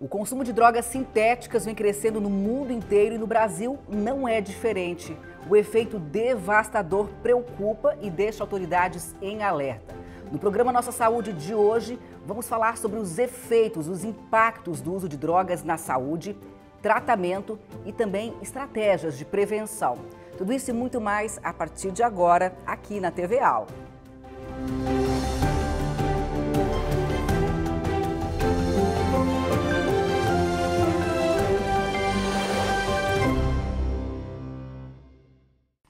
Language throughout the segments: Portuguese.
O consumo de drogas sintéticas vem crescendo no mundo inteiro e no Brasil não é diferente. O efeito devastador preocupa e deixa autoridades em alerta. No programa Nossa Saúde de hoje, vamos falar sobre os efeitos, os impactos do uso de drogas na saúde, tratamento e também estratégias de prevenção. Tudo isso e muito mais a partir de agora aqui na TV Al.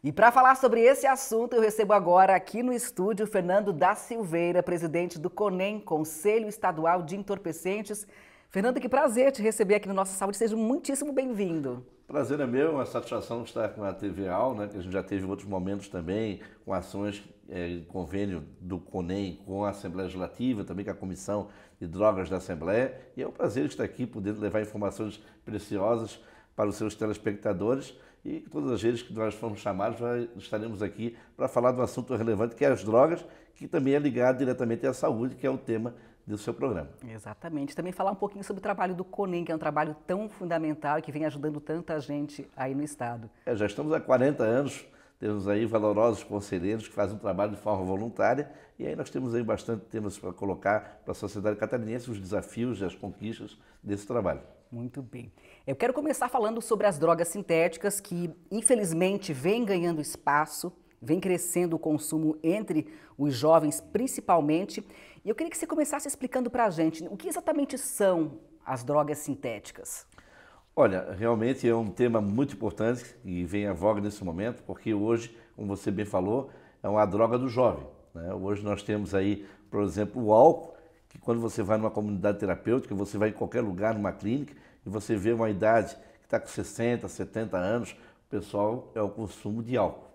E para falar sobre esse assunto, eu recebo agora aqui no estúdio Fernando da Silveira, presidente do CONEM, Conselho Estadual de Entorpecentes. Fernando, que prazer te receber aqui no nosso Saúde. Seja muitíssimo bem-vindo. Prazer é meu, uma satisfação estar com a TV AL, né, que a gente já teve outros momentos também, com ações, é, convênio do CONEM com a Assembleia Legislativa, também com a Comissão de Drogas da Assembleia. E é um prazer estar aqui, podendo levar informações preciosas para os seus telespectadores e todas as vezes que nós formos chamados, nós estaremos aqui para falar de um assunto relevante, que é as drogas, que também é ligado diretamente à saúde, que é o tema do seu programa. Exatamente. Também falar um pouquinho sobre o trabalho do CONEM, que é um trabalho tão fundamental e que vem ajudando tanta gente aí no Estado. É, já estamos há 40 anos, temos aí valorosos conselheiros que fazem um trabalho de forma voluntária e aí nós temos aí bastante temas para colocar para a sociedade catarinense, os desafios e as conquistas desse trabalho. Muito bem. Eu quero começar falando sobre as drogas sintéticas que, infelizmente, vêm ganhando espaço, vem crescendo o consumo entre os jovens, principalmente. E eu queria que você começasse explicando para a gente o que exatamente são as drogas sintéticas. Olha, realmente é um tema muito importante e vem à voga nesse momento, porque hoje, como você bem falou, é uma droga do jovem. Né? Hoje nós temos aí, por exemplo, o álcool, que quando você vai numa comunidade terapêutica, você vai em qualquer lugar, numa clínica, e você vê uma idade que está com 60, 70 anos, o pessoal é o consumo de álcool.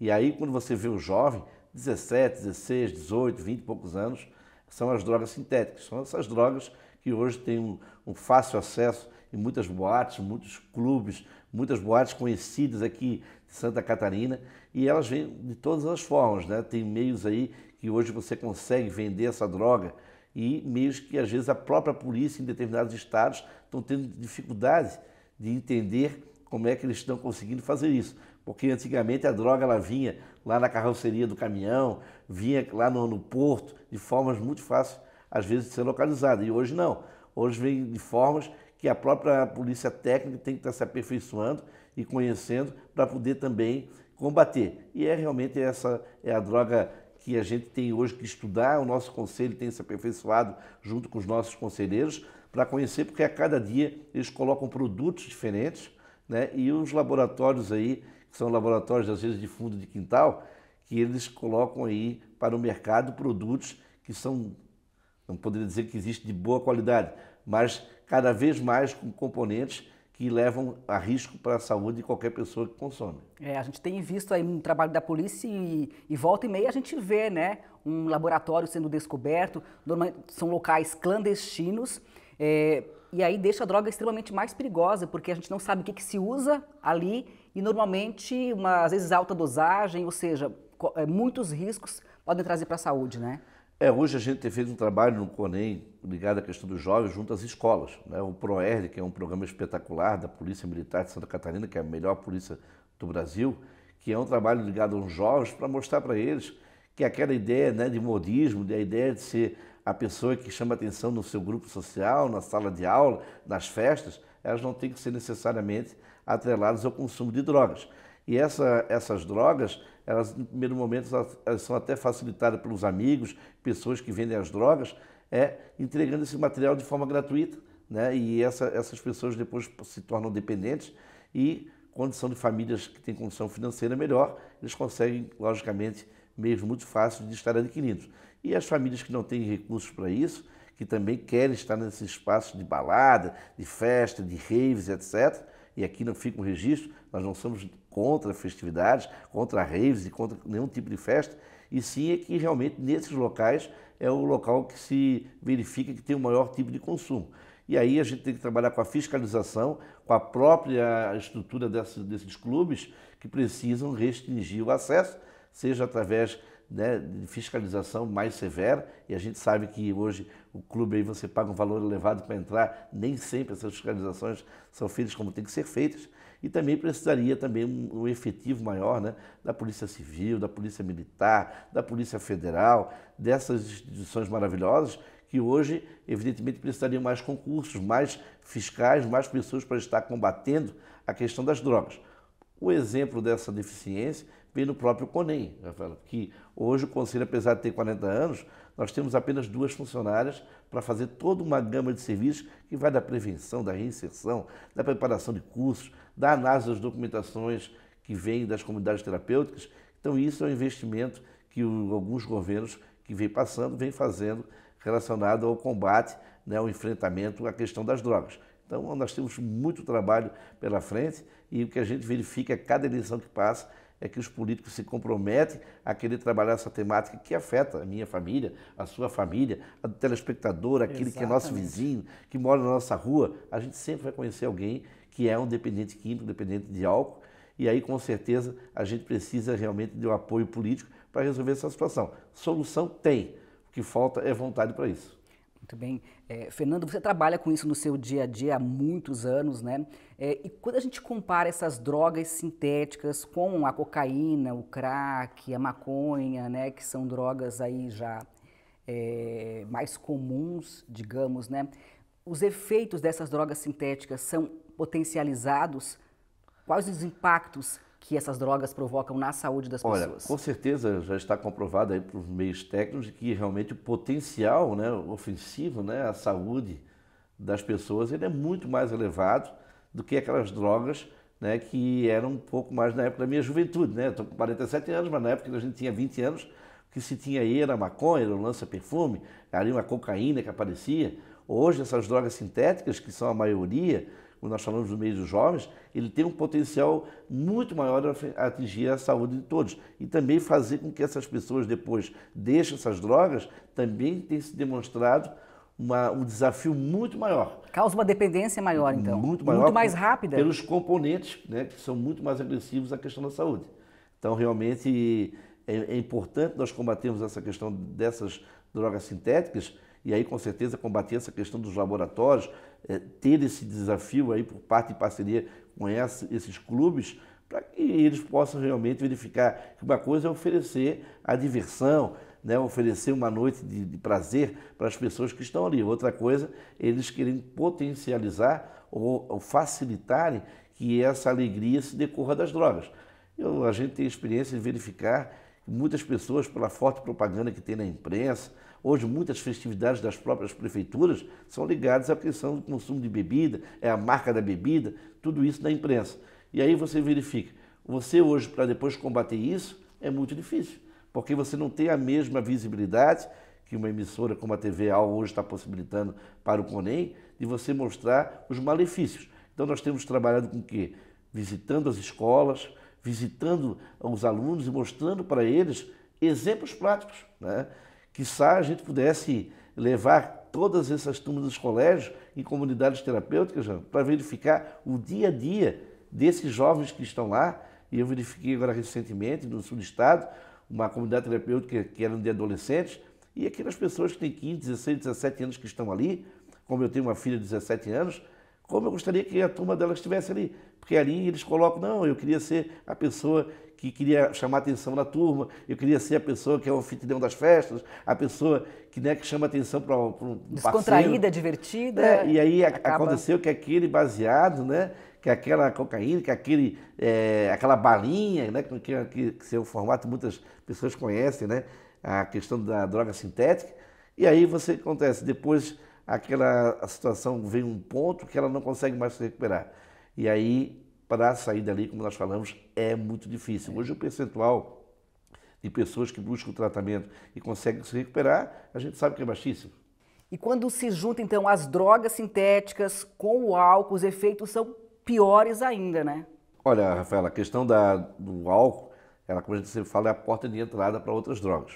E aí, quando você vê o jovem, 17, 16, 18, 20 e poucos anos, são as drogas sintéticas. São essas drogas que hoje têm um, um fácil acesso em muitas boates, muitos clubes, muitas boates conhecidas aqui de Santa Catarina, e elas vêm de todas as formas, né? Tem meios aí que hoje você consegue vender essa droga e mesmo que às vezes a própria polícia em determinados estados estão tendo dificuldade de entender como é que eles estão conseguindo fazer isso. Porque antigamente a droga ela vinha lá na carroceria do caminhão, vinha lá no, no porto, de formas muito fáceis, às vezes, de ser localizada. E hoje não. Hoje vem de formas que a própria polícia técnica tem que estar se aperfeiçoando e conhecendo para poder também combater. E é realmente essa é a droga que a gente tem hoje que estudar, o nosso conselho tem se aperfeiçoado junto com os nossos conselheiros para conhecer, porque a cada dia eles colocam produtos diferentes, né? E os laboratórios aí, que são laboratórios às vezes de fundo de quintal, que eles colocam aí para o mercado produtos que são, não poderia dizer que existe de boa qualidade, mas cada vez mais com componentes que levam a risco para a saúde de qualquer pessoa que consome. É, a gente tem visto aí um trabalho da polícia e, e volta e meia a gente vê, né, um laboratório sendo descoberto, são locais clandestinos, é, e aí deixa a droga extremamente mais perigosa, porque a gente não sabe o que, que se usa ali e normalmente, uma, às vezes, alta dosagem, ou seja, é, muitos riscos podem trazer para a saúde, né? É, hoje a gente feito um trabalho no CONEM ligado à questão dos jovens junto às escolas. Né? O PROERD, que é um programa espetacular da Polícia Militar de Santa Catarina, que é a melhor polícia do Brasil, que é um trabalho ligado aos jovens para mostrar para eles que aquela ideia né, de modismo, de a ideia de ser a pessoa que chama atenção no seu grupo social, na sala de aula, nas festas, elas não têm que ser necessariamente atreladas ao consumo de drogas. E essa, essas drogas, elas em primeiro momento elas, são até facilitadas pelos amigos, pessoas que vendem as drogas, é entregando esse material de forma gratuita, né? E essa, essas pessoas depois se tornam dependentes e condição de famílias que têm condição financeira melhor, eles conseguem logicamente meios muito fáceis de estar adquiridos. E as famílias que não têm recursos para isso, que também querem estar nesse espaço de balada, de festa, de raves, etc. E aqui não fica um registro, nós não somos contra festividades, contra raves e contra nenhum tipo de festa, e sim é que realmente nesses locais é o local que se verifica que tem o maior tipo de consumo. E aí a gente tem que trabalhar com a fiscalização, com a própria estrutura desses, desses clubes que precisam restringir o acesso, seja através né, de fiscalização mais severa, e a gente sabe que hoje o clube aí você paga um valor elevado para entrar, nem sempre essas fiscalizações são feitas como tem que ser feitas e também precisaria também um, um efetivo maior né, da Polícia Civil, da Polícia Militar, da Polícia Federal, dessas instituições maravilhosas que hoje, evidentemente, precisariam mais concursos, mais fiscais, mais pessoas para estar combatendo a questão das drogas. O exemplo dessa deficiência vem no próprio CONEM, que hoje o Conselho, apesar de ter 40 anos, nós temos apenas duas funcionárias para fazer toda uma gama de serviços que vai da prevenção, da reinserção, da preparação de cursos, da análise das documentações que vêm das comunidades terapêuticas. Então, isso é um investimento que alguns governos que vêm passando, vêm fazendo relacionado ao combate, né, ao enfrentamento à questão das drogas. Então, nós temos muito trabalho pela frente e o que a gente verifica a é cada eleição que passa é que os políticos se comprometem a querer trabalhar essa temática que afeta a minha família, a sua família, a do telespectador, aquele Exatamente. que é nosso vizinho, que mora na nossa rua. A gente sempre vai conhecer alguém que é um dependente químico, dependente de álcool, e aí com certeza a gente precisa realmente de um apoio político para resolver essa situação. Solução tem, o que falta é vontade para isso. Muito bem. É, Fernando, você trabalha com isso no seu dia a dia há muitos anos, né? É, e quando a gente compara essas drogas sintéticas com a cocaína, o crack, a maconha, né, que são drogas aí já é, mais comuns, digamos, né? Os efeitos dessas drogas sintéticas são potencializados? Quais os impactos que essas drogas provocam na saúde das Olha, pessoas? Com certeza já está comprovado aí por meios técnicos que realmente o potencial né, ofensivo né, à saúde das pessoas ele é muito mais elevado do que aquelas drogas né, que eram um pouco mais na época da minha juventude. Né? Estou com 47 anos, mas na época que a gente tinha 20 anos, o que se tinha aí era maconha, era um lança-perfume, era uma cocaína que aparecia. Hoje, essas drogas sintéticas, que são a maioria, quando nós falamos do meio dos jovens, ele tem um potencial muito maior a atingir a saúde de todos. E também fazer com que essas pessoas depois deixem essas drogas, também tem se demonstrado uma, um desafio muito maior. Causa uma dependência maior, então. Muito maior. Muito mais rápida. Pelos componentes, né, que são muito mais agressivos à questão da saúde. Então, realmente, é, é importante nós combatermos essa questão dessas drogas sintéticas, e aí, com certeza, combater essa questão dos laboratórios, é, ter esse desafio aí por parte de parceria com essa, esses clubes, para que eles possam realmente verificar que uma coisa é oferecer a diversão, né, oferecer uma noite de, de prazer para as pessoas que estão ali. Outra coisa, eles querem potencializar ou, ou facilitarem que essa alegria se decorra das drogas. Eu, a gente tem experiência de verificar que muitas pessoas, pela forte propaganda que tem na imprensa, Hoje, muitas festividades das próprias prefeituras são ligadas à questão do consumo de bebida, é a marca da bebida, tudo isso na imprensa. E aí você verifica, você hoje, para depois combater isso, é muito difícil, porque você não tem a mesma visibilidade que uma emissora como a TV Al hoje está possibilitando para o CONEM, de você mostrar os malefícios. Então nós temos trabalhado com o quê? Visitando as escolas, visitando os alunos e mostrando para eles exemplos práticos. Né? Quizá a gente pudesse levar todas essas turmas dos colégios e comunidades terapêuticas para verificar o dia a dia desses jovens que estão lá. E eu verifiquei agora recentemente, no sul do estado, uma comunidade terapêutica que era de adolescentes, e aquelas pessoas que têm 15, 16, 17 anos que estão ali, como eu tenho uma filha de 17 anos, como eu gostaria que a turma dela estivesse ali, porque ali eles colocam, não, eu queria ser a pessoa que queria chamar atenção da turma, eu queria ser a pessoa que é o anfitrião das festas, a pessoa que, né, que chama atenção para um Descontraída, divertida. É, e aí acaba... aconteceu que aquele baseado, né, que aquela cocaína, que aquele, é, aquela balinha, né, que, que, que seu é formato muitas pessoas conhecem, né, a questão da droga sintética, e aí você acontece, depois aquela situação vem um ponto que ela não consegue mais se recuperar. E aí, para sair dali, como nós falamos, é muito difícil. Hoje o percentual de pessoas que buscam tratamento e conseguem se recuperar, a gente sabe que é baixíssimo. E quando se junta então as drogas sintéticas com o álcool, os efeitos são piores ainda, né? Olha, Rafaela, a questão da, do álcool, ela, como a gente sempre fala, é a porta de entrada para outras drogas.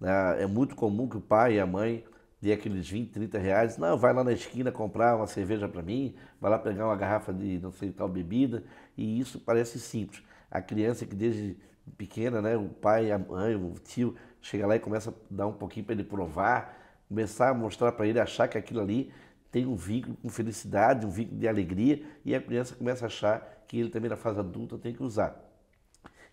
Né? É muito comum que o pai e a mãe dei aqueles 20, 30 reais, não, vai lá na esquina comprar uma cerveja para mim, vai lá pegar uma garrafa de não sei tal bebida, e isso parece simples. A criança que desde pequena, né, o pai, a mãe, o tio, chega lá e começa a dar um pouquinho para ele provar, começar a mostrar para ele, achar que aquilo ali tem um vínculo com felicidade, um vínculo de alegria, e a criança começa a achar que ele também na fase adulta tem que usar.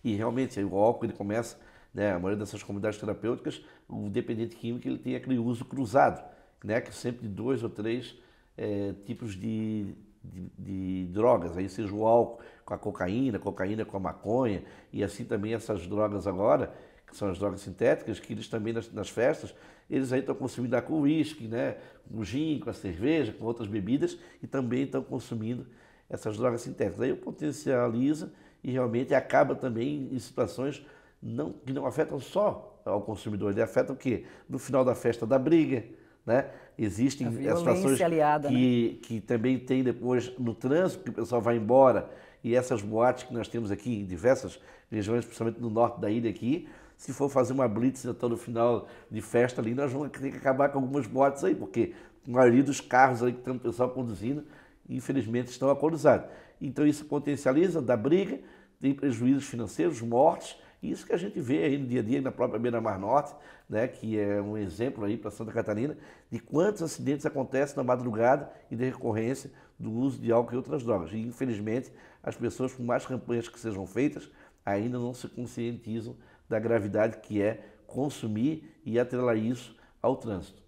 E realmente, o álcool ele começa né? A maioria dessas comunidades terapêuticas, o dependente químico ele tem aquele uso cruzado, né? que é sempre de dois ou três é, tipos de, de, de, drogas, aí seja o álcool com a cocaína, cocaína com a maconha, e assim também essas drogas agora, que são as drogas sintéticas, que eles também nas, nas festas, eles aí estão consumindo com uísque, né? com o gin, com a cerveja, com outras bebidas, e também estão consumindo essas drogas sintéticas. Aí potencializa e realmente acaba também em situações não, que não afetam só ao consumidor, ele afeta o quê? No final da festa da briga, né? Existem as situações aliada, que, né? que também tem depois no trânsito, que o pessoal vai embora, e essas boates que nós temos aqui em diversas regiões, principalmente no norte da ilha aqui, se for fazer uma blitz até no final de festa ali, nós vamos ter que acabar com algumas boates aí, porque a maioria dos carros aí que tem o pessoal conduzindo, infelizmente estão alcoolizados. Então isso potencializa, dá briga, tem prejuízos financeiros, mortes, isso que a gente vê aí no dia a dia, na própria Beira Mar Norte, né, que é um exemplo aí para Santa Catarina, de quantos acidentes acontecem na madrugada e de recorrência do uso de álcool e outras drogas. E, infelizmente, as pessoas, por mais campanhas que sejam feitas, ainda não se conscientizam da gravidade que é consumir e atrelar isso ao trânsito.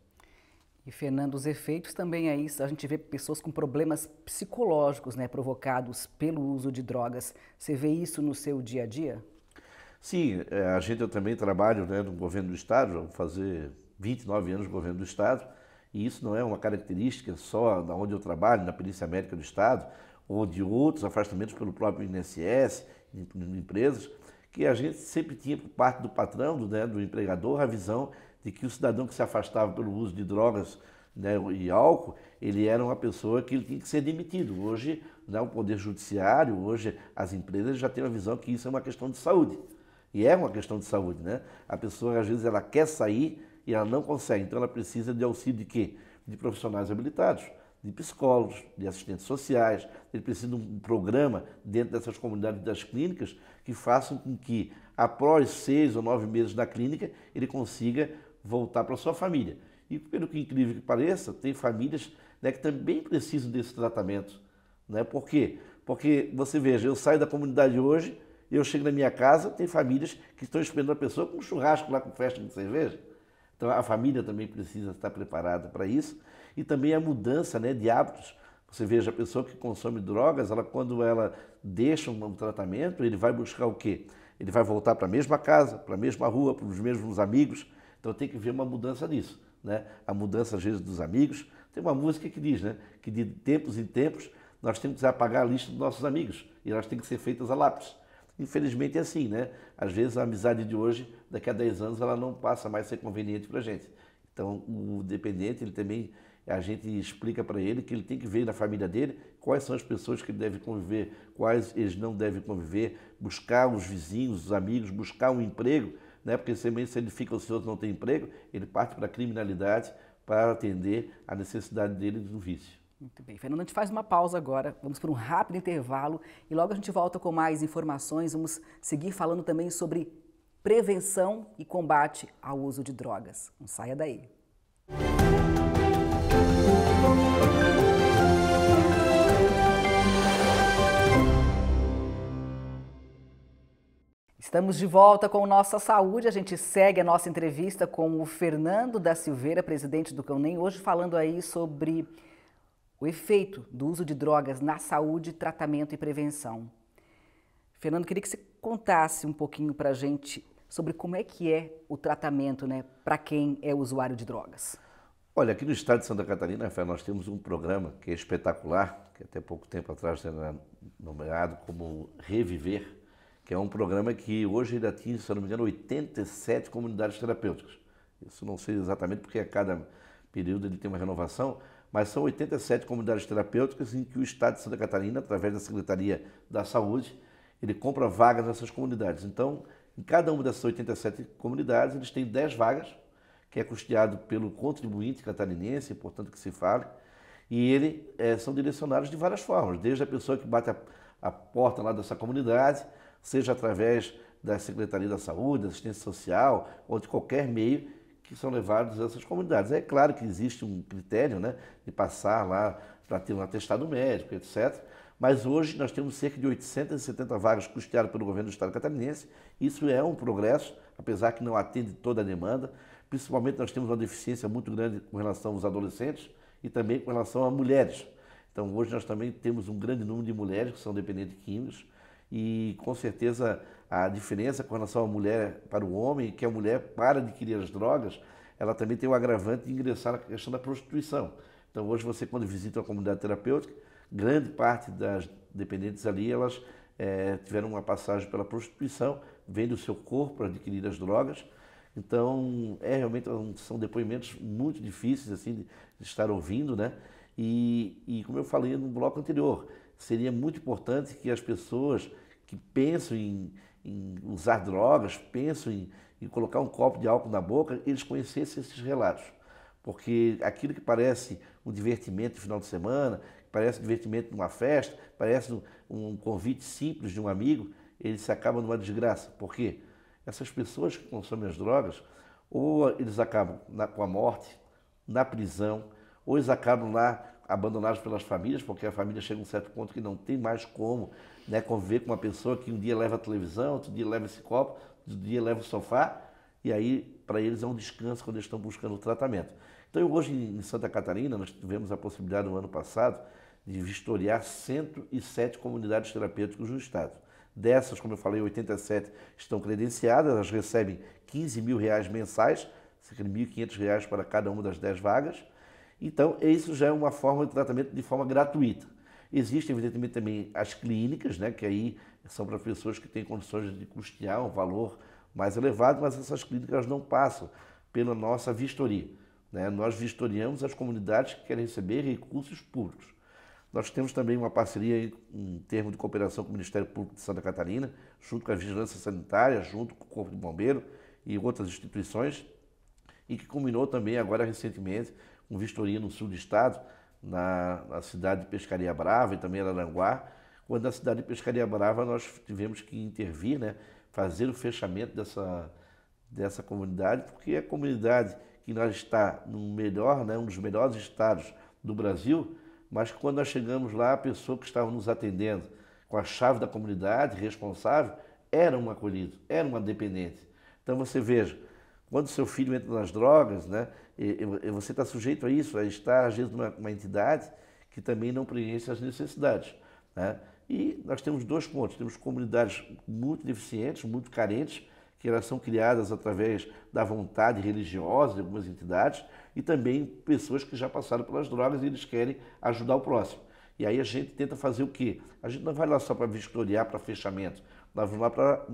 E Fernando, os efeitos também aí, a gente vê pessoas com problemas psicológicos, né, provocados pelo uso de drogas. Você vê isso no seu dia a dia? Sim, é, a gente eu também trabalho né, no governo do Estado, vou fazer 29 anos no governo do Estado, e isso não é uma característica só da onde eu trabalho, na Polícia Médica do Estado, ou de outros afastamentos pelo próprio INSS, em, empresas, que a gente sempre tinha por parte do patrão, do, né, do empregador, a visão de que o cidadão que se afastava pelo uso de drogas né, e álcool, ele era uma pessoa que tinha que ser demitido. Hoje, né, o Poder Judiciário, hoje as empresas já têm a visão que isso é uma questão de saúde. E é uma questão de saúde, né? A pessoa, às vezes, ela quer sair e ela não consegue. Então, ela precisa de auxílio de quê? De profissionais habilitados, de psicólogos, de assistentes sociais. Ele precisa de um programa dentro dessas comunidades das clínicas que façam com que, após seis ou nove meses na clínica, ele consiga voltar para sua família. E, pelo que incrível que pareça, tem famílias né, que também precisam desse tratamento. Né? Por quê? Porque, você veja, eu saio da comunidade hoje eu chego na minha casa, tem famílias que estão esperando a pessoa com um churrasco lá com festa de cerveja. Então a família também precisa estar preparada para isso e também a mudança né, de hábitos. Você veja, a pessoa que consome drogas, ela quando ela deixa um tratamento, ele vai buscar o quê? Ele vai voltar para a mesma casa, para a mesma rua, para os mesmos amigos. Então tem que ver uma mudança nisso. Né? A mudança, às vezes, dos amigos. Tem uma música que diz né, que de tempos em tempos nós temos que apagar a lista dos nossos amigos e elas têm que ser feitas a lápis. Infelizmente é assim, né? Às vezes a amizade de hoje, daqui a 10 anos, ela não passa mais a ser conveniente para a gente. Então, o dependente, ele também, a gente explica para ele que ele tem que ver na família dele quais são as pessoas que ele deve conviver, quais eles não devem conviver, buscar os vizinhos, os amigos, buscar um emprego, né? Porque se ele fica ocioso não tem emprego, ele parte para a criminalidade para atender a necessidade dele do vício. Muito bem. Fernando, a gente faz uma pausa agora, vamos por um rápido intervalo e logo a gente volta com mais informações. Vamos seguir falando também sobre prevenção e combate ao uso de drogas. Não saia daí. Estamos de volta com Nossa Saúde. A gente segue a nossa entrevista com o Fernando da Silveira, presidente do CANEM, hoje falando aí sobre o efeito do uso de drogas na saúde, tratamento e prevenção. Fernando, queria que você contasse um pouquinho para a gente sobre como é que é o tratamento né, para quem é usuário de drogas. Olha, aqui no estado de Santa Catarina, nós temos um programa que é espetacular, que até pouco tempo atrás era nomeado como Reviver, que é um programa que hoje ele atinge, se não me engano, 87 comunidades terapêuticas. Isso não sei exatamente porque a cada período ele tem uma renovação, mas são 87 comunidades terapêuticas em que o Estado de Santa Catarina, através da Secretaria da Saúde, ele compra vagas nessas comunidades. Então, em cada uma dessas 87 comunidades, eles têm 10 vagas, que é custeado pelo contribuinte catarinense, portanto, é importante que se fale, e eles é, eh, são direcionados de várias formas, desde a pessoa que bate a, a porta lá dessa comunidade, seja através da Secretaria da Saúde, da Assistência Social, ou de qualquer meio que são levados a essas comunidades. É claro que existe um critério né, de passar lá para ter um atestado médico, etc. Mas hoje nós temos cerca de 870 vagas custeadas pelo governo do Estado catarinense. Isso é um progresso, apesar que não atende toda a demanda. Principalmente nós temos uma deficiência muito grande com relação aos adolescentes e também com relação a mulheres. Então hoje nós também temos um grande número de mulheres que são dependentes de químicos e com certeza a diferença com relação à mulher para o homem, é que a mulher para adquirir as drogas, ela também tem o agravante de ingressar na questão da prostituição. Então hoje você quando visita uma comunidade terapêutica, grande parte das dependentes ali, elas é, tiveram uma passagem pela prostituição, vende o seu corpo para adquirir as drogas. Então, é realmente são depoimentos muito difíceis assim de, de estar ouvindo, né? E, e como eu falei no bloco anterior, seria muito importante que as pessoas que pensam em, em usar drogas, pensam em, em, colocar um copo de álcool na boca, eles conhecessem esses relatos. Porque aquilo que parece um divertimento no final de semana, parece um divertimento numa festa, parece um, um convite simples de um amigo, ele se acaba numa desgraça. Por quê? Essas pessoas que consomem as drogas, ou eles acabam na, com a morte, na prisão, ou eles acabam lá abandonados pelas famílias, porque a família chega a um certo ponto que não tem mais como né, conviver com uma pessoa que um dia leva a televisão, outro dia leva esse copo, outro dia leva o sofá, e aí para eles é um descanso quando eles estão buscando o tratamento. Então eu, hoje em Santa Catarina, nós tivemos a possibilidade no ano passado de vistoriar 107 comunidades terapêuticas no estado. Dessas, como eu falei, 87 estão credenciadas, elas recebem 15 mil reais mensais, cerca de 1.500 reais para cada uma das 10 vagas. Então, isso já é uma forma de tratamento de forma gratuita. Existem, evidentemente, também as clínicas, né, que aí são para pessoas que têm condições de custear um valor mais elevado, mas essas clínicas não passam pela nossa vistoria. Né? Nós vistoriamos as comunidades que querem receber recursos públicos. Nós temos também uma parceria em termos de cooperação com o Ministério Público de Santa Catarina, junto com a Vigilância Sanitária, junto com o Corpo de Bombeiro e outras instituições, e que culminou também agora recentemente com vistoria no sul do estado, na, na cidade de Pescaria Brava e também em Aranguá, quando na cidade de Pescaria Brava nós tivemos que intervir, né, fazer o fechamento dessa, dessa comunidade, porque a comunidade que nós está no melhor, né, um dos melhores estados do Brasil, mas quando nós chegamos lá, a pessoa que estava nos atendendo com a chave da comunidade, responsável, era um acolhido, era uma dependente. Então você veja, quando seu filho entra nas drogas, né, você está sujeito a isso, a estar tá, às numa, numa entidade que também não preenche as necessidades. Né? E nós temos dois pontos: temos comunidades muito deficientes, muito carentes, que elas são criadas através da vontade religiosa de algumas entidades e também pessoas que já passaram pelas drogas e eles querem ajudar o próximo. E aí a gente tenta fazer o quê? A gente não vai lá só para vistoriar, para fechamento. Nós vamos lá para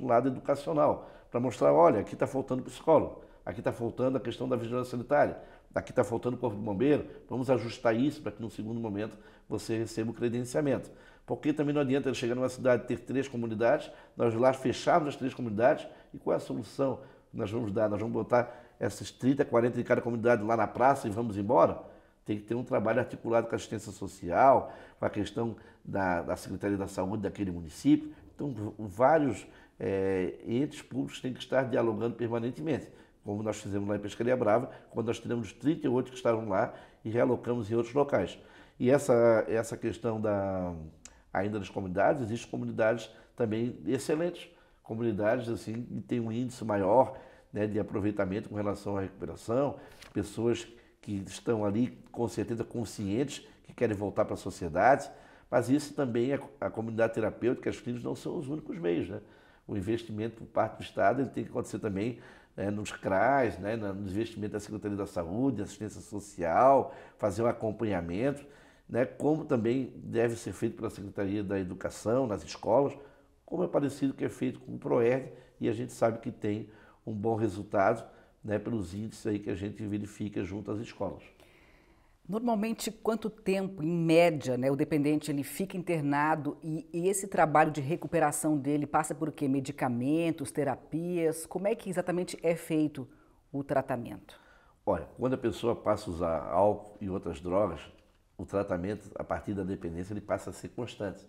o lado educacional, para mostrar, olha, aqui está faltando psicólogo, aqui está faltando a questão da vigilância sanitária, aqui está faltando o corpo de bombeiro, vamos ajustar isso para que no segundo momento você receba o credenciamento. Porque também não adianta ele chegar numa cidade ter três comunidades, nós lá fechamos as três comunidades e qual é a solução que nós vamos dar? Nós vamos botar essas 30, 40 de cada comunidade lá na praça e vamos embora? Tem que ter um trabalho articulado com a assistência social, com a questão da, da Secretaria da Saúde daquele município. Então, vários é, entes públicos têm que estar dialogando permanentemente, como nós fizemos lá em Pescaria Brava, quando nós tiramos 38 que estavam lá e realocamos em outros locais. E essa, essa questão da, ainda das comunidades, existem comunidades também excelentes, comunidades assim que têm um índice maior né, de aproveitamento com relação à recuperação, pessoas que estão ali com certeza conscientes que querem voltar para a sociedade, mas isso também, a, a comunidade terapêutica, as clínicas não são os únicos meios. Né? O investimento por parte do Estado ele tem que acontecer também né, nos CRAs, né, No investimento da Secretaria da Saúde, assistência social, fazer um acompanhamento, né, como também deve ser feito pela Secretaria da Educação, nas escolas, como é parecido que é feito com o PROERD, e a gente sabe que tem um bom resultado né, pelos índices aí que a gente verifica junto às escolas. Normalmente, quanto tempo, em média, né, o dependente ele fica internado e, e, esse trabalho de recuperação dele passa por quê? Medicamentos, terapias? Como é que exatamente é feito o tratamento? Olha, quando a pessoa passa a usar álcool e outras drogas, o tratamento a partir da dependência ele passa a ser constante,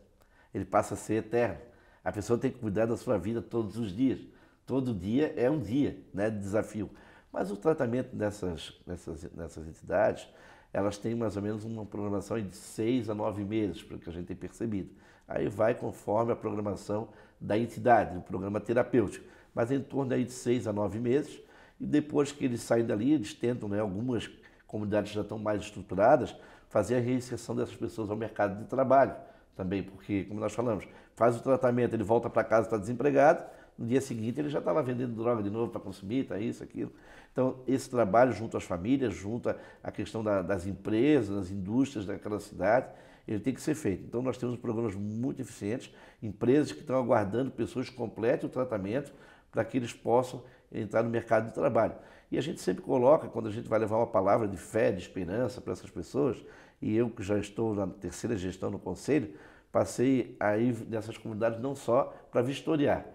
ele passa a ser eterno. A pessoa tem que cuidar da sua vida todos os dias. Todo dia é um dia né, de desafio. Mas o tratamento nessas, dessas entidades elas têm mais ou menos uma programação de seis a nove meses, pelo que a gente tem percebido. Aí vai conforme a programação da entidade, do programa terapêutico, mas é em torno aí de seis a nove meses. E depois que eles saem dali, eles tentam, né, algumas comunidades já estão mais estruturadas, fazer a reinserção dessas pessoas ao mercado de trabalho também, porque, como nós falamos, faz o tratamento, ele volta para casa, está desempregado, no dia seguinte ele já estava vendendo droga de novo para consumir, tá isso, aquilo. Então, esse trabalho junto às famílias, junto à questão da, das empresas, das indústrias daquela cidade, ele tem que ser feito. Então, nós temos programas muito eficientes, empresas que estão aguardando pessoas que completem o tratamento para que eles possam entrar no mercado de trabalho. E a gente sempre coloca, quando a gente vai levar uma palavra de fé, de esperança para essas pessoas, e eu que já estou na terceira gestão no conselho, passei aí nessas comunidades não só para vistoriar,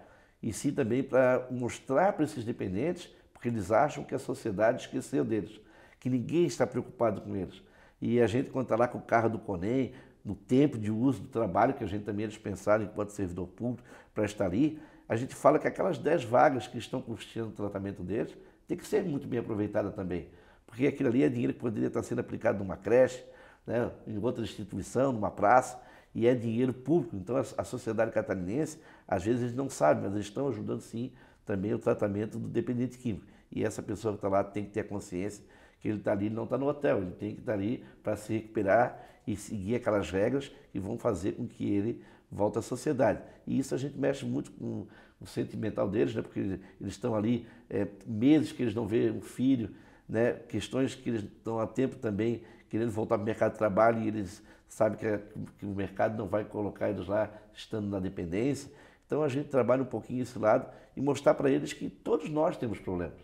e sim também para mostrar para esses dependentes, porque eles acham que a sociedade esqueceu deles, que ninguém está preocupado com eles. E a gente, quando está lá com o carro do CONEM, no tempo de uso do trabalho que a gente também é dispensado enquanto servidor público para estar ali, a gente fala que aquelas 10 vagas que estão custeando o tratamento deles tem que ser muito bem aproveitada também, porque aquilo ali é dinheiro que poderia estar sendo aplicado numa creche, né, em outra instituição, numa praça e é dinheiro público. Então, a, sociedade catarinense, às vezes, eles não sabem, mas eles estão ajudando, sim, também o tratamento do dependente químico. E essa pessoa que está lá tem que ter a consciência que ele está ali, não está no hotel, ele tem que estar tá ali para se recuperar e seguir aquelas regras que vão fazer com que ele volte à sociedade. E isso a gente mexe muito com o sentimental deles, né? porque eles estão ali é, meses que eles não veem um filho, né? questões que eles estão há tempo também querendo voltar para o mercado de trabalho e eles sabe que, é, que o mercado não vai colocar eles lá estando na dependência. Então a gente trabalha um pouquinho esse lado e mostrar para eles que todos nós temos problemas.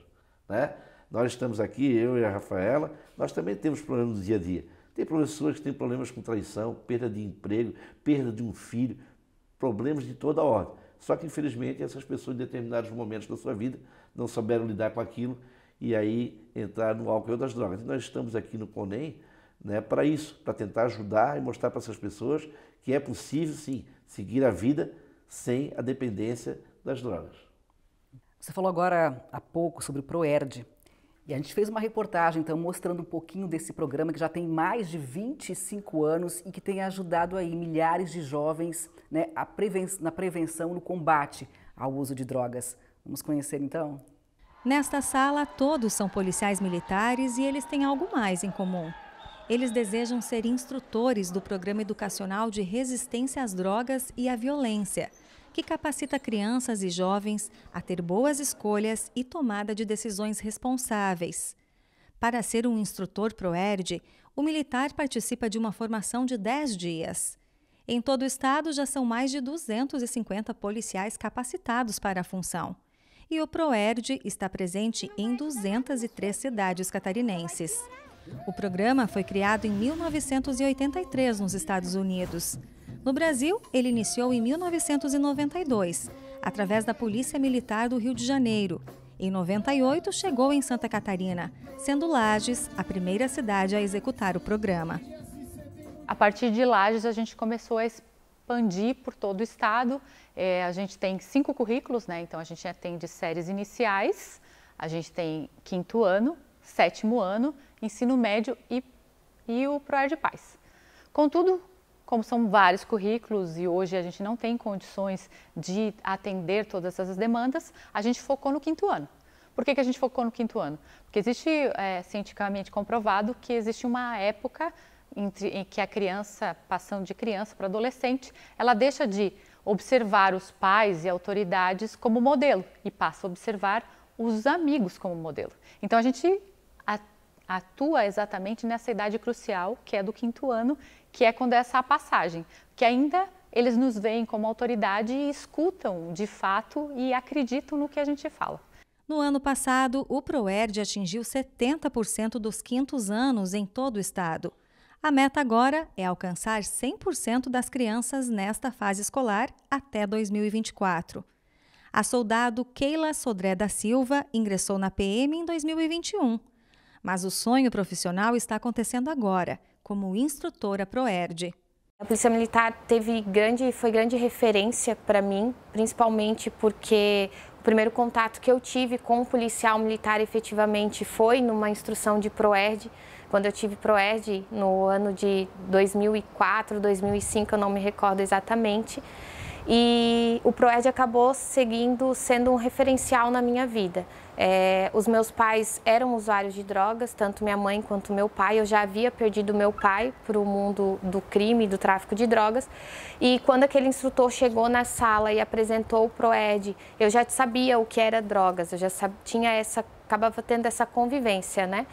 Né? Nós estamos aqui, eu e a Rafaela, nós também temos problemas no dia a dia. Tem pessoas que têm problemas com traição, perda de emprego, perda de um filho, problemas de toda ordem. Só que, infelizmente, essas pessoas, em determinados momentos da sua vida, não souberam lidar com aquilo e aí entraram no álcool e outras drogas. E então, nós estamos aqui no CONEM né, para isso, para tentar ajudar e mostrar para essas pessoas que é possível, sim, seguir a vida sem a dependência das drogas. Você falou agora há pouco sobre o ProERD. E a gente fez uma reportagem, então, mostrando um pouquinho desse programa que já tem mais de 25 anos e que tem ajudado aí milhares de jovens né, preven na prevenção, no combate ao uso de drogas. Vamos conhecer, então? Nesta sala, todos são policiais militares e eles têm algo mais em comum. Eles desejam ser instrutores do Programa Educacional de Resistência às Drogas e à Violência, que capacita crianças e jovens a ter boas escolhas e tomada de decisões responsáveis. Para ser um instrutor ProERD, o militar participa de uma formação de 10 dias. Em todo o estado, já são mais de 250 policiais capacitados para a função e o ProERD está presente em 203 cidades catarinenses. O programa foi criado em 1983 nos Estados Unidos. No Brasil, ele iniciou em 1992, através da Polícia Militar do Rio de Janeiro. Em 98, chegou em Santa Catarina, sendo Lages a primeira cidade a executar o programa. A partir de Lages, a gente começou a expandir por todo o estado. É, a gente tem cinco currículos, né? então a gente atende séries iniciais, a gente tem quinto ano, sétimo ano ensino médio e, e o PROER de Paz. Contudo, como são vários currículos e hoje a gente não tem condições de atender todas essas demandas, a gente focou no quinto ano. Por que, que a gente focou no quinto ano? Porque existe é, cientificamente comprovado que existe uma época entre, em que a criança, passando de criança para adolescente, ela deixa de observar os pais e autoridades como modelo e passa a observar os amigos como modelo. Então a gente atua exatamente nessa idade crucial, que é do quinto ano, que é quando é essa passagem, que ainda eles nos veem como autoridade e escutam de fato e acreditam no que a gente fala. No ano passado, o PROERD atingiu 70% dos quintos anos em todo o estado. A meta agora é alcançar 100% das crianças nesta fase escolar até 2024. A soldado Keila Sodré da Silva ingressou na PM em 2021 mas o sonho profissional está acontecendo agora, como instrutora ProERD. A Polícia Militar teve grande, foi grande referência para mim, principalmente porque o primeiro contato que eu tive com um policial militar efetivamente foi numa instrução de ProERD. Quando eu tive ProERD no ano de 2004, 2005, eu não me recordo exatamente. E o ProERD acabou seguindo sendo um referencial na minha vida. É, os meus pais eram usuários de drogas, tanto minha mãe quanto meu pai. Eu já havia perdido meu pai para o mundo do crime, do tráfico de drogas. E quando aquele instrutor chegou na sala e apresentou o PROED, eu já sabia o que era drogas, eu já sabia, tinha essa acabava tendo essa convivência, né?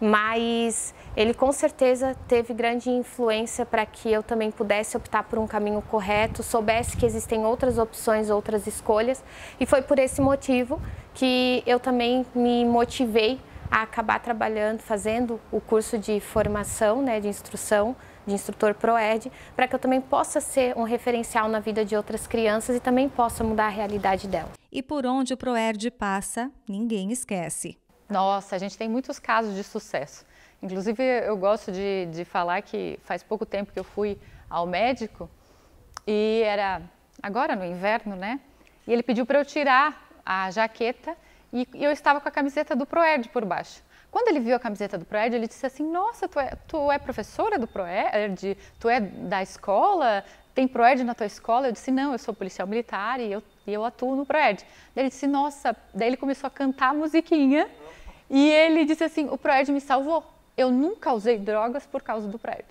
Mas ele com certeza teve grande influência para que eu também pudesse optar por um caminho correto, soubesse que existem outras opções, outras escolhas, e foi por esse motivo que eu também me motivei a acabar trabalhando, fazendo o curso de formação, né, de instrução de instrutor ProEd, para que eu também possa ser um referencial na vida de outras crianças e também possa mudar a realidade delas. E por onde o ProEd passa, ninguém esquece. Nossa, a gente tem muitos casos de sucesso. Inclusive, eu gosto de, de falar que faz pouco tempo que eu fui ao médico e era agora no inverno, né? E ele pediu para eu tirar a jaqueta e, e eu estava com a camiseta do ProEd por baixo. Quando ele viu a camiseta do Proed, ele disse assim: Nossa, tu é, tu é professora do Proed? Tu é da escola? Tem Proed na tua escola? Eu disse: Não, eu sou policial militar e eu, e eu atuo no Proed. Daí ele disse: Nossa. Daí ele começou a cantar a musiquinha e ele disse assim: O Proed me salvou. Eu nunca usei drogas por causa do Proed.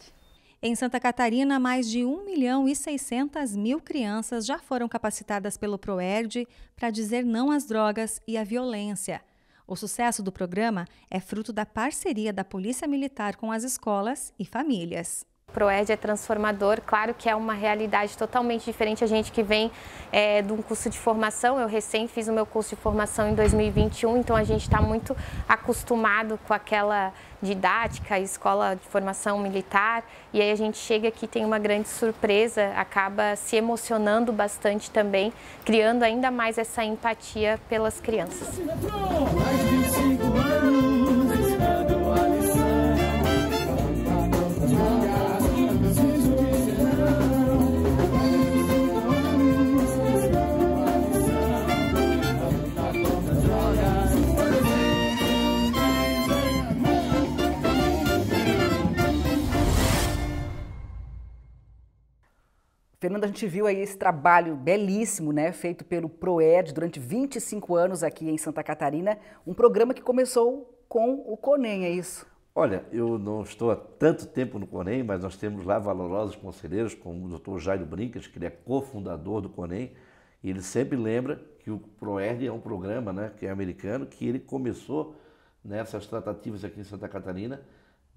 Em Santa Catarina, mais de 1 milhão e 600 mil crianças já foram capacitadas pelo PROERD para dizer não às drogas e à violência. O sucesso do programa é fruto da parceria da Polícia Militar com as escolas e famílias. Proed é transformador. Claro que é uma realidade totalmente diferente. A gente que vem é, de um curso de formação, eu recém fiz o meu curso de formação em 2021, então a gente está muito acostumado com aquela didática, escola de formação militar, e aí a gente chega aqui tem uma grande surpresa, acaba se emocionando bastante também, criando ainda mais essa empatia pelas crianças. Mais 25 anos. Fernando, a gente viu aí esse trabalho belíssimo, né, feito pelo PROED durante 25 anos aqui em Santa Catarina, um programa que começou com o CONEM, é isso? Olha, eu não estou há tanto tempo no CONEM, mas nós temos lá valorosos conselheiros, como o doutor Jairo Brincas, que ele é cofundador do CONEM, e ele sempre lembra que o Proed é um programa né, que é americano, que ele começou nessas tratativas aqui em Santa Catarina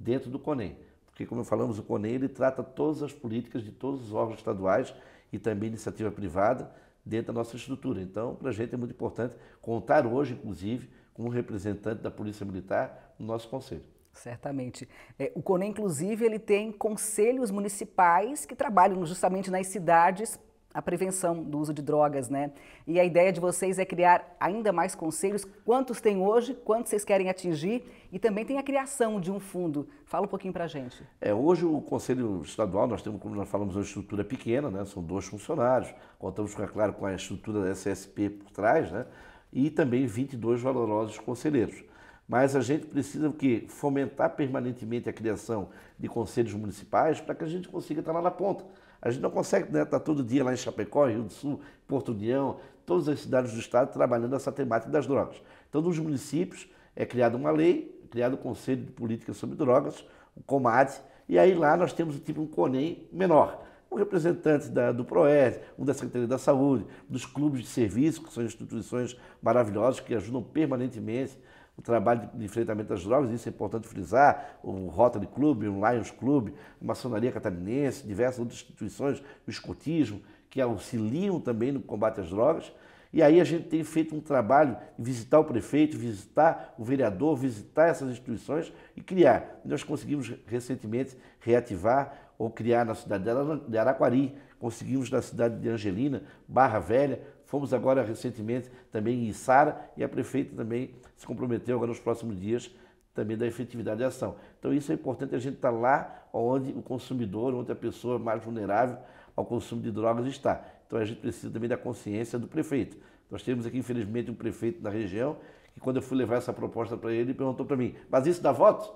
dentro do CONEM porque, como falamos, o CONEI ele trata todas as políticas de todos os órgãos estaduais e também iniciativa privada dentro da nossa estrutura. Então, para a gente é muito importante contar hoje, inclusive, com um representante da Polícia Militar no nosso conselho. Certamente. É, o CONEI, inclusive, ele tem conselhos municipais que trabalham justamente nas cidades a prevenção do uso de drogas, né? E a ideia de vocês é criar ainda mais conselhos, quantos tem hoje, quantos vocês querem atingir e também tem a criação de um fundo. Fala um pouquinho para a gente. É, hoje o Conselho Estadual, nós temos, como nós falamos, uma estrutura pequena, né? São dois funcionários, contamos, com, é claro, com a estrutura da SSP por trás, né? E também 22 valorosos conselheiros mas a gente precisa que fomentar permanentemente a criação de conselhos municipais para que a gente consiga estar lá na ponta. A gente não consegue né, estar tá todo dia lá em Chapecó, Rio do Sul, Porto União, todas as cidades do estado trabalhando essa temática das drogas. Então, nos municípios é criada uma lei, é criado o um Conselho de Política sobre Drogas, o COMAD, e aí lá nós temos tipo um CONEM menor, um representante da, do PROES, um da Secretaria da Saúde, dos clubes de serviço, que são instituições maravilhosas que ajudam permanentemente o trabalho de enfrentamento às drogas, isso é importante frisar, o Rotary Club, o Lions Club, a Maçonaria Catarinense, diversas outras instituições, o escotismo, que auxiliam também no combate às drogas. E aí a gente tem feito um trabalho de visitar o prefeito, visitar o vereador, visitar essas instituições e criar. Nós conseguimos recentemente reativar ou criar na cidade de Araquari, conseguimos na cidade de Angelina, Barra Velha, Fomos agora recentemente também em Sara e a prefeita também se comprometeu agora nos próximos dias também da efetividade da ação. Então isso é importante a gente estar tá lá onde o consumidor, onde a pessoa mais vulnerável ao consumo de drogas está. Então a gente precisa também da consciência do prefeito. Nós temos aqui, infelizmente, um prefeito da região que quando eu fui levar essa proposta para ele, ele perguntou para mim, mas isso dá voto?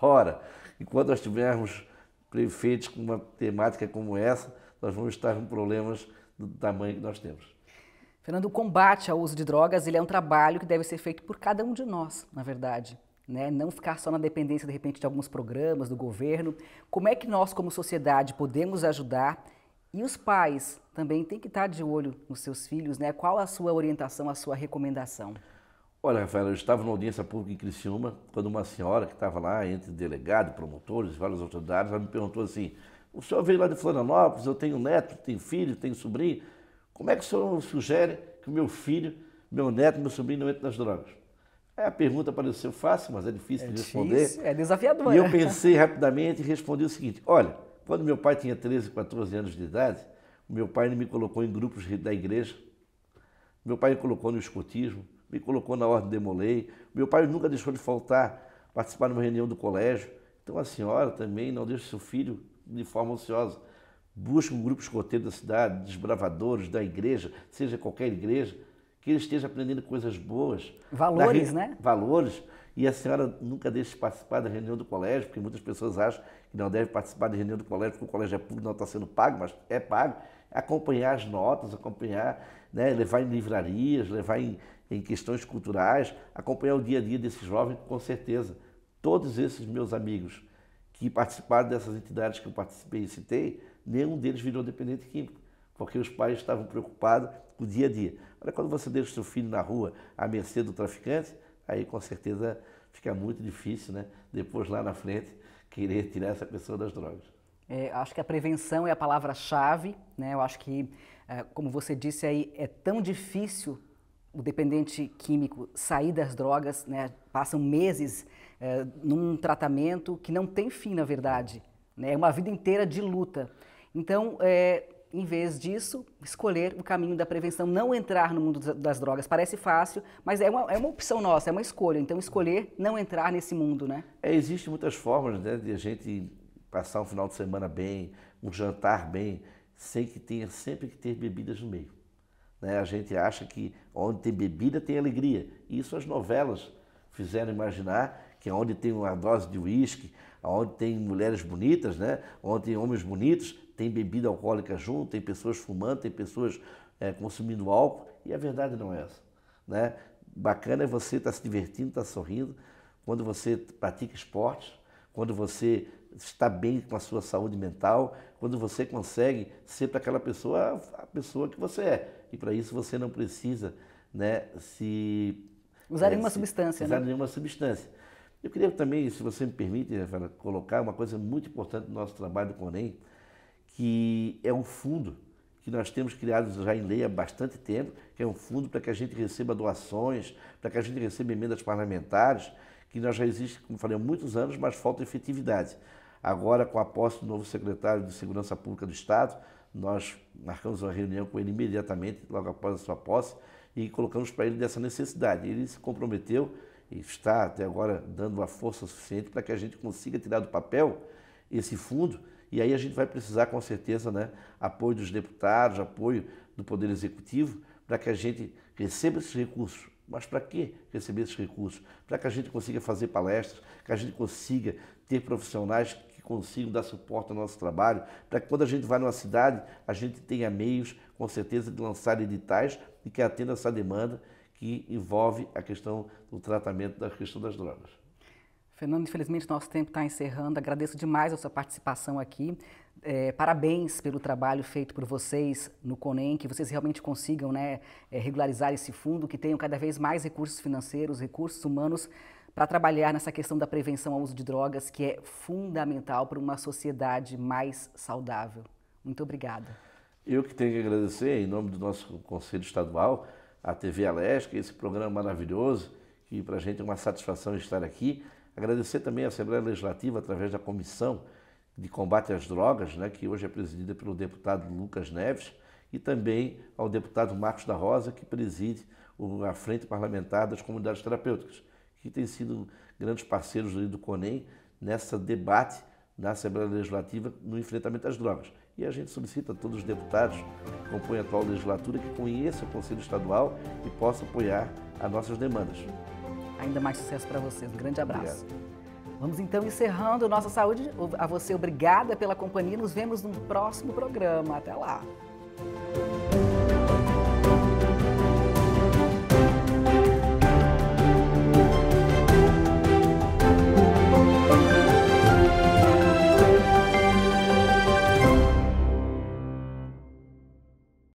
Ora, enquanto nós tivermos prefeitos com uma temática como essa, nós vamos estar com problemas do tamanho que nós temos. Fernando, o combate ao uso de drogas ele é um trabalho que deve ser feito por cada um de nós, na verdade. Né? Não ficar só na dependência, de repente, de alguns programas, do governo. Como é que nós, como sociedade, podemos ajudar? E os pais também têm que estar de olho nos seus filhos, né? Qual a sua orientação, a sua recomendação? Olha, Rafael, eu estava numa audiência pública em Criciúma, quando uma senhora que estava lá, entre delegado, promotores, várias autoridades, ela me perguntou assim, o senhor veio lá de Florianópolis, eu tenho neto, tenho filho, tenho sobrinho, como é que o senhor sugere que o meu filho, meu neto, meu sobrinho não entre nas drogas? É, a pergunta pareceu fácil, mas é difícil é de responder. Difícil, é desafiador. E eu né? pensei rapidamente e respondi o seguinte: olha, quando meu pai tinha 13, 14 anos de idade, meu pai me colocou em grupos da igreja, meu pai me colocou no escotismo, me colocou na ordem de molei. meu pai nunca deixou de faltar, participar de uma reunião do colégio. Então a senhora também não deixa seu filho de forma ociosa. Busque um grupo escoteiro da cidade, desbravadores da igreja, seja qualquer igreja, que ele esteja aprendendo coisas boas. Valores, re... né? Valores. E a senhora nunca deixe de participar da reunião do colégio, porque muitas pessoas acham que não deve participar da reunião do colégio, porque o colégio é público, não está sendo pago, mas é pago. Acompanhar as notas, acompanhar, né, levar em livrarias, levar em, em questões culturais, acompanhar o dia a dia desses jovens, com certeza. Todos esses meus amigos que participaram dessas entidades que eu participei e citei, nenhum deles virou dependente químico, porque os pais estavam preocupados com o dia a dia. Agora, quando você deixa o seu filho na rua à mercê do traficante, aí com certeza fica muito difícil, né? Depois lá na frente, querer tirar essa pessoa das drogas. É, acho que a prevenção é a palavra-chave, né? Eu acho que, é, como você disse aí, é tão difícil o dependente químico sair das drogas, né? Passam meses é, num tratamento que não tem fim, na verdade. Né? É uma vida inteira de luta. Então, é, em vez disso, escolher o caminho da prevenção, não entrar no mundo das drogas. Parece fácil, mas é uma, é uma opção nossa, é uma escolha. Então, escolher não entrar nesse mundo, né? É, Existem muitas formas né, de a gente passar um final de semana bem, um jantar bem, sem que tenha sempre que ter bebidas no meio. Né? A gente acha que onde tem bebida tem alegria. E isso as novelas fizeram imaginar que é onde tem uma dose de uísque, onde tem mulheres bonitas, né? onde tem homens bonitos, tem bebida alcoólica junto, tem pessoas fumando, tem pessoas é, consumindo álcool, e a verdade não é essa. Né? Bacana é você estar tá se divertindo, estar tá sorrindo, quando você pratica esportes, quando você está bem com a sua saúde mental, quando você consegue ser para aquela pessoa a pessoa que você é. E para isso você não precisa né, se. Usar é, nenhuma se, substância. Usar né? nenhuma substância. Eu queria também, se você me permite, colocar uma coisa muito importante do nosso trabalho com o Enem, que é um fundo que nós temos criado já em lei há bastante tempo, que é um fundo para que a gente receba doações, para que a gente receba emendas parlamentares, que nós já existe, como falei, há muitos anos, mas falta efetividade. Agora, com a posse do novo secretário de Segurança Pública do Estado, nós marcamos uma reunião com ele imediatamente, logo após a sua posse, e colocamos para ele dessa necessidade. Ele se comprometeu e está até agora dando uma força suficiente para que a gente consiga tirar do papel esse fundo e aí a gente vai precisar, com certeza, né, apoio dos deputados, apoio do Poder Executivo, para que a gente receba esses recursos. Mas para que receber esses recursos? Para que a gente consiga fazer palestras, que a gente consiga ter profissionais que consigam dar suporte ao nosso trabalho, para que quando a gente vai numa cidade, a gente tenha meios, com certeza, de lançar editais e que atenda essa demanda que envolve a questão do tratamento da questão das drogas. Fernando, infelizmente nosso tempo está encerrando. Agradeço demais a sua participação aqui. É, parabéns pelo trabalho feito por vocês no CONEM, que vocês realmente consigam né, é, regularizar esse fundo, que tenham cada vez mais recursos financeiros, recursos humanos para trabalhar nessa questão da prevenção ao uso de drogas, que é fundamental para uma sociedade mais saudável. Muito obrigada. Eu que tenho que agradecer, em nome do nosso Conselho Estadual, a TV Alesc, esse programa maravilhoso, que para a gente é uma satisfação estar aqui. Agradecer também à Assembleia Legislativa, através da Comissão de Combate às Drogas, né, que hoje é presidida pelo deputado Lucas Neves, e também ao deputado Marcos da Rosa, que preside a Frente Parlamentar das Comunidades Terapêuticas, que tem sido grandes parceiros do CONEM nessa debate na Assembleia Legislativa no enfrentamento às drogas. E a gente solicita a todos os deputados que compõem a atual legislatura que conheçam o Conselho Estadual e possam apoiar as nossas demandas ainda mais sucesso para vocês. Um grande abraço. Obrigado. Vamos então encerrando Nossa Saúde. A você, obrigada pela companhia. Nos vemos no próximo programa. Até lá.